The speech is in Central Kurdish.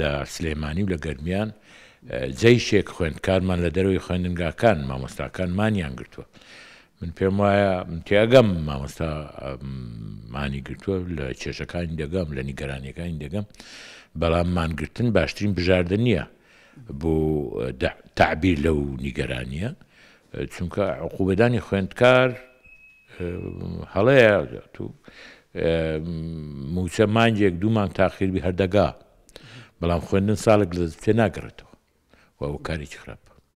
لە سلێمانی و لە گەرمیان جەی شێک خوێندکارمان لە دەروی خوێندنگاکان مامۆستاکانمانیان گرتووە. من پێم وایە تیاگەم مامۆستامانی گرتووە لە کێشەکانی دەگەم لە نیگەرانیەکانی دەگەم بەڵام مانگرتن باشترین بژاردن نییە بۆ تعبیر لەو نیگەرانیە چونکە عقوبەدانی خوێندکار هەڵەیە تو موچە مانجێک دوومان تاخیربی هەردەگا بەڵام خوێندن ساڵک لە پێ ناگەڕێتەوە و ئەو کارێکی خراپ